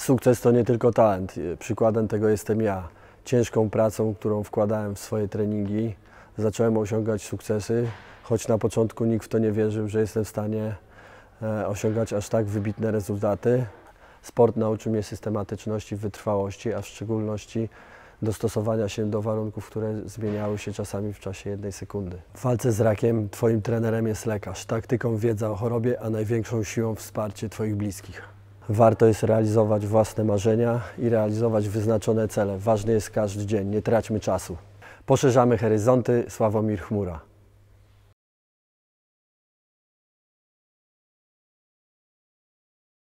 sukces to nie tylko talent. Y, przykładem tego jestem ja. Ciężką pracą, którą wkładałem w swoje treningi, zacząłem osiągać sukcesy, choć na początku nikt w to nie wierzył, że jestem w stanie e, osiągać aż tak wybitne rezultaty. Sport nauczył mnie systematyczności, wytrwałości, a w szczególności dostosowania się do warunków, które zmieniały się czasami w czasie jednej sekundy. W walce z rakiem twoim trenerem jest lekarz, taktyką wiedza o chorobie, a największą siłą wsparcie twoich bliskich. Warto jest realizować własne marzenia i realizować wyznaczone cele. Ważny jest każdy dzień, nie traćmy czasu. Poszerzamy horyzonty, Sławomir Chmura.